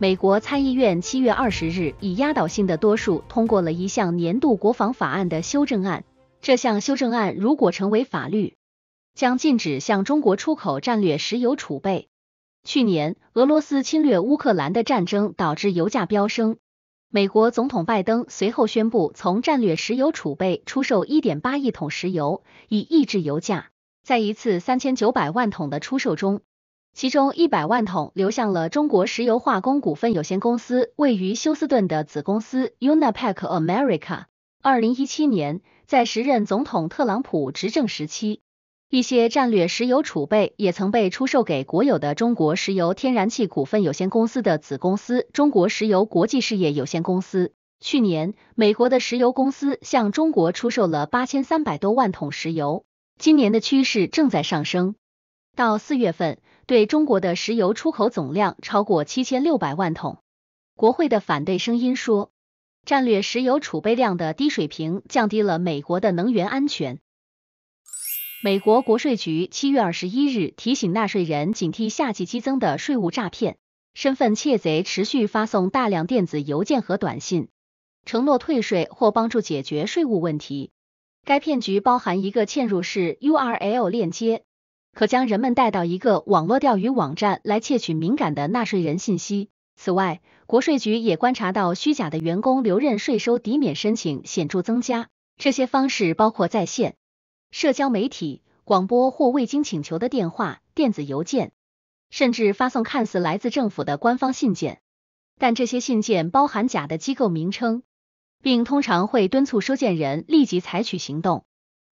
美国参议院七月二十日以压倒性的多数通过了一项年度国防法案的修正案。这项修正案如果成为法律，将禁止向中国出口战略石油储备。去年，俄罗斯侵略乌克兰的战争导致油价飙升。美国总统拜登随后宣布从战略石油储备出售一点八亿桶石油，以抑制油价。在一次三千九百万桶的出售中。其中一百万桶流向了中国石油化工股份有限公司位于休斯顿的子公司 u n i p a c America。二零一七年，在时任总统特朗普执政时期，一些战略石油储备也曾被出售给国有的中国石油天然气股份有限公司的子公司中国石油国际事业有限公司。去年，美国的石油公司向中国出售了八千三百多万桶石油，今年的趋势正在上升。到四月份。对中国的石油出口总量超过七千六百万桶。国会的反对声音说，战略石油储备量的低水平降低了美国的能源安全。美国国税局七月二十一日提醒纳税人警惕夏季激增的税务诈骗，身份窃贼持续发送大量电子邮件和短信，承诺退税或帮助解决税务问题。该骗局包含一个嵌入式 URL 链接。可将人们带到一个网络钓鱼网站来窃取敏感的纳税人信息。此外，国税局也观察到虚假的员工留任税收抵免申请显著增加。这些方式包括在线、社交媒体、广播或未经请求的电话、电子邮件，甚至发送看似来自政府的官方信件，但这些信件包含假的机构名称，并通常会敦促收件人立即采取行动。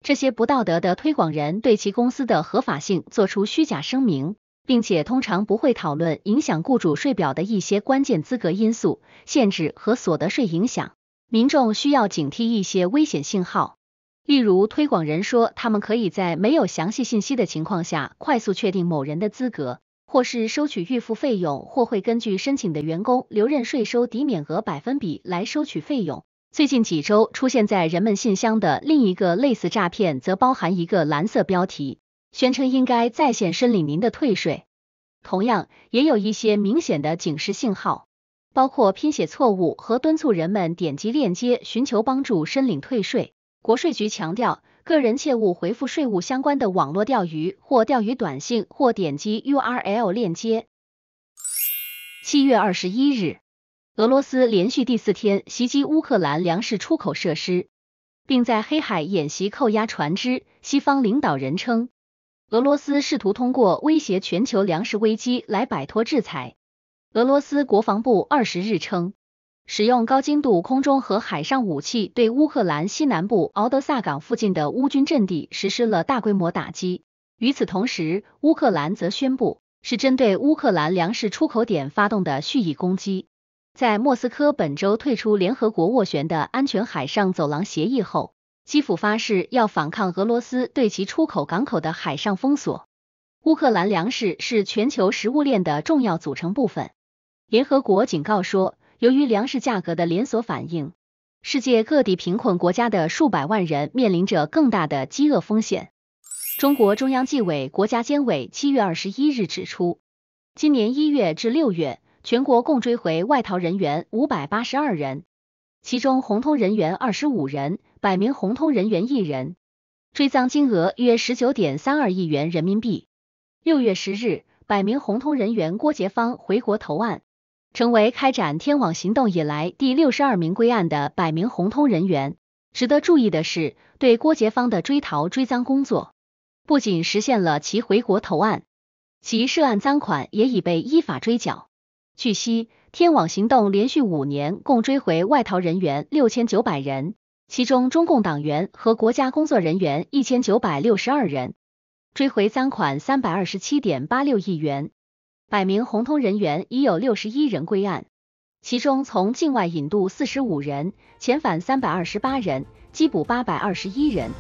这些不道德的推广人对其公司的合法性做出虚假声明，并且通常不会讨论影响雇主税表的一些关键资格因素、限制和所得税影响。民众需要警惕一些危险信号，例如推广人说他们可以在没有详细信息的情况下快速确定某人的资格，或是收取预付费用，或会根据申请的员工留任税收抵免额百分比来收取费用。最近几周出现在人们信箱的另一个类似诈骗，则包含一个蓝色标题，宣称应该在线申领您的退税。同样，也有一些明显的警示信号，包括拼写错误和敦促人们点击链接寻求帮助申领退税。国税局强调，个人切勿回复税务相关的网络钓鱼或钓鱼短信或点击 URL 链接。七月二十一日。俄罗斯连续第四天袭击乌克兰粮食出口设施，并在黑海演习扣押船只。西方领导人称，俄罗斯试图通过威胁全球粮食危机来摆脱制裁。俄罗斯国防部二十日称，使用高精度空中和海上武器对乌克兰西南部敖德萨港附近的乌军阵地实施了大规模打击。与此同时，乌克兰则宣布是针对乌克兰粮食出口点发动的蓄意攻击。在莫斯科本周退出联合国斡旋的安全海上走廊协议后，基辅发誓要反抗俄罗斯对其出口港口的海上封锁。乌克兰粮食是全球食物链的重要组成部分。联合国警告说，由于粮食价格的连锁反应，世界各地贫困国家的数百万人面临着更大的饥饿风险。中国中央纪委国家监委七月二十一日指出，今年一月至六月。全国共追回外逃人员五百八十二人，其中红通人员二十五人，百名红通人员一人，追赃金额约十九点三二亿元人民币。六月十日，百名红通人员郭杰芳回国投案，成为开展天网行动以来第六十二名归案的百名红通人员。值得注意的是，对郭杰芳的追逃追赃工作，不仅实现了其回国投案，其涉案赃款也已被依法追缴。据悉，天网行动连续五年共追回外逃人员六千九百人，其中中共党员和国家工作人员一千九百六十二人，追回赃款三百二十七点八六亿元。百名红通人员已有六十一人归案，其中从境外引渡四十五人，遣返三百二十八人，缉捕八百二十一人。